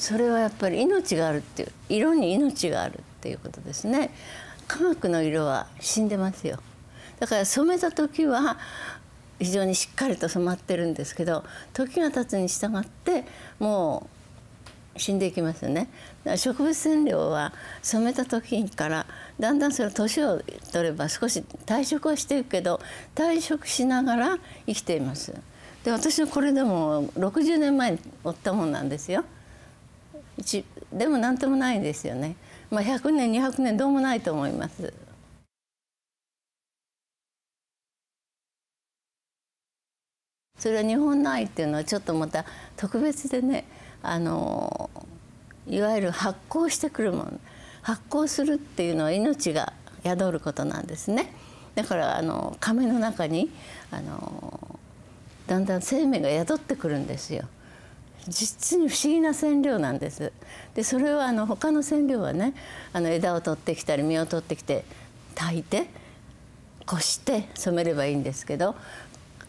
それはやっぱり命があるっていう色に命があるっていうことですね科学の色は死んでますよだから染めた時は非常にしっかりと染まってるんですけど時が経つに従ってもう死んでいきますよねだから植物染料は染めた時からだんだんそれ年を取れば少し退職はしていくけど退職しながら生きていますで私のこれでも60年前に負ったもんなんですよ。でも何ともないですよね、まあ、100年200年どうもないと思います。それは日本の愛っていうのはちょっとまた特別でねあのいわゆる発酵してくるもの発酵するっていうのは命が宿ることなんですねだからあの亀の中にあのだんだん生命が宿ってくるんですよ。実に不思議な染料なんですでそれはあの他の染料はねあの枝を取ってきたり実を取ってきて炊いてこして染めればいいんですけど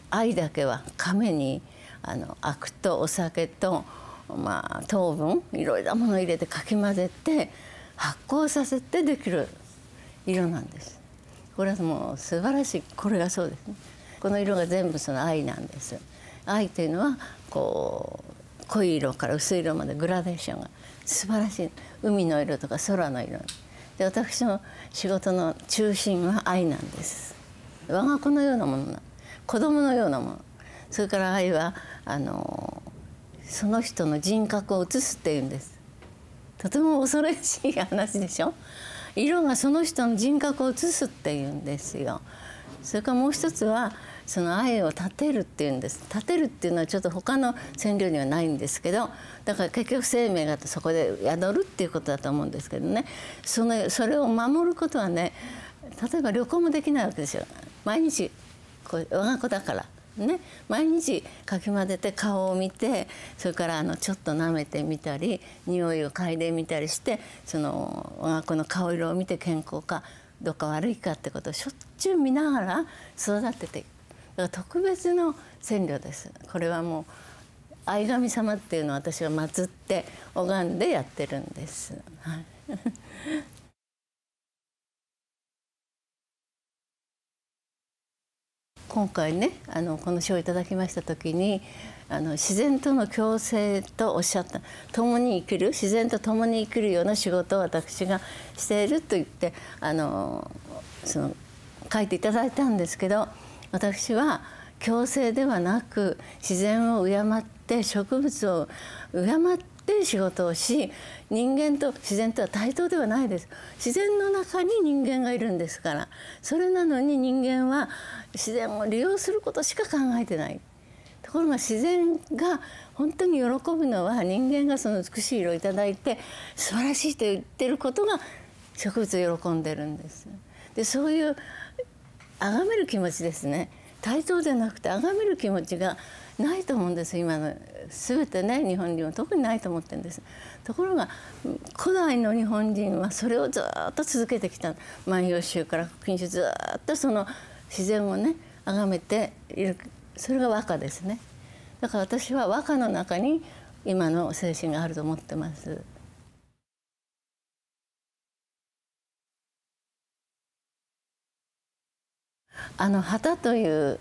藍だけは亀にあのアクとお酒と、まあ、糖分いろいろなものを入れてかき混ぜて発酵させてできる色なんです。これはもう素晴らしいこれがそうですね。この色が全部その藍なんです。藍というのはこう濃い色から薄い色までグラデーションが素晴らしい海の色とか空の色で私の仕事の中心は愛なんです我が子のようなもの子供のようなものそれから愛はあのその人の人格を映すっていうんですとても恐ろしい話でしょ色がその人の人格を映すっていうんですよそれからもう一つはその愛を立てるっていうんです立てるっていうのはちょっと他の占領にはないんですけどだから結局生命がそこで宿るっていうことだと思うんですけどねそのそれを守ることはね例えば旅行もできないわけですよ毎日こう我が子だから。ね、毎日かき混ぜて顔を見てそれからあのちょっと舐めてみたり匂いを嗅いでみたりしてその我が子の顔色を見て健康かどうか悪いかってことをしょっちゅう見ながら育てていく。だから特別の線量ですこれはもう相神様っていうのを私は祀って拝んでやってるんです。はい今回ねあのこの賞をいただきました時にあの自然との共生とおっしゃった共に生きる自然と共に生きるような仕事を私がしていると言ってあのその書いていただいたんですけど私は強制ではなく自然を敬って植物を敬って仕事をし人間と自然とは対等ではないです自然の中に人間がいるんですからそれなのに人間は自然を利用することしか考えてないところが自然が本当に喜ぶのは人間がその美しい色を頂いて素晴らしいと言ってることが植物を喜んでるんです。でそういう崇める気持ちですね対等じゃなくて崇める気持ちがないと思うんです今の全てね日本人は特にないと思ってるんですところが古代の日本人はそれをずっと続けてきた「万葉集」から「国集」ずっとその自然をね崇めているそれが和歌ですねだから私は和歌の中に今の精神があると思ってます。あの旗という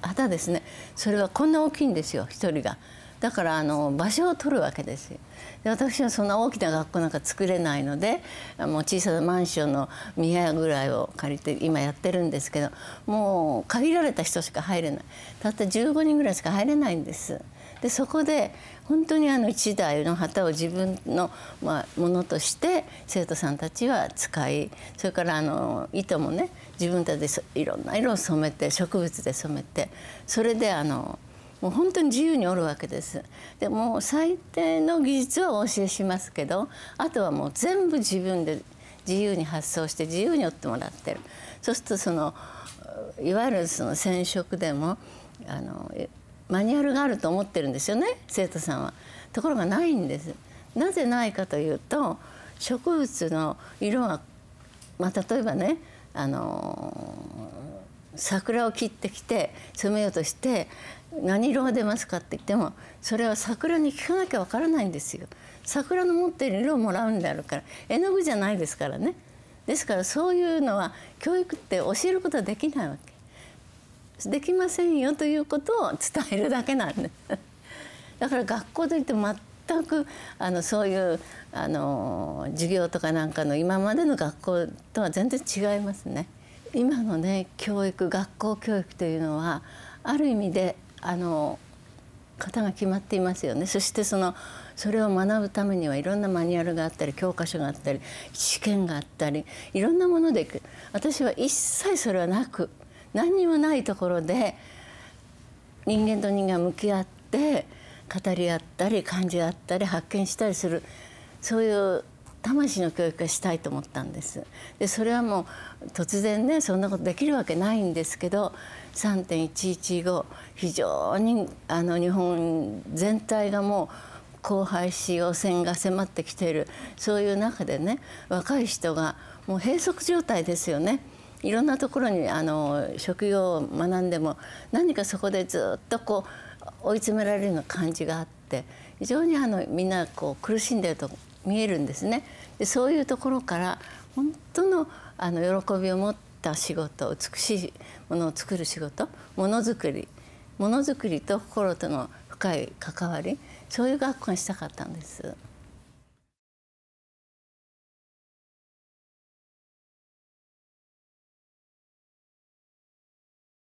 旗ですねそれはこんな大きいんですよ一人が。だからあの場所を取るわけですで私はそんな大きな学校なんか作れないのでもう小さなマンションの宮屋ぐらいを借りて今やってるんですけどもう限られた人しか入れないたった15人ぐらいしか入れないんです。でそこで本当にあの一台の旗を自分の、まあ、ものとして生徒さんたちは使いそれからあの糸もね自分たちでいろんな色を染めて植物で染めてそれであのもう本当に自由におるわけですでも最低の技術はお教えしますけどあとはもう全部自分で自由に発想して自由に織ってもらってるそうするとそのいわゆるその染色でもあのマニュアルがあると思ってるんですよね生徒さんは。ところがないんです。なぜないかというと植物の色は、まあ、例えばねあの桜を切ってきて染めようとして何色が出ますかって言ってもそれは桜に聞かなきゃわからないんですよ。桜の持っている色をもらうんであるから絵の具じゃないですからね。ですからそういうのは教育って教えることはできないわけ。できませんよということを伝えるだけなんです。だから学校といって全くあのそういうあの授業とかなんかの今までの学校とは全然違いますね。今のね教育学校教育というのはある意味であの方が決まっていますよねそしてそのそれを学ぶためにはいろんなマニュアルがあったり教科書があったり試験があったりいろんなもので私は一切それはなく何にもないところで人間と人間が向き合って語り合ったり感じ合ったり発見したりするそういう魂の教育がしたいと思ったんですでそれはもう突然ねそんなことできるわけないんですけど3.11 5非常にあの日本全体がもう荒廃し汚染が迫ってきているそういう中でね若い人がもう閉塞状態ですよね。いろんなところにあの職業を学んでも何かそこでずっとこう追い詰められるような感じがあって非常にあのみんなこう苦しんでると見えるんですね。でそういうところから本当のあの喜びを持った仕事美しいものを作る仕事ものづくりものづくりと心との深い関わりそういう学校にしたかったんです。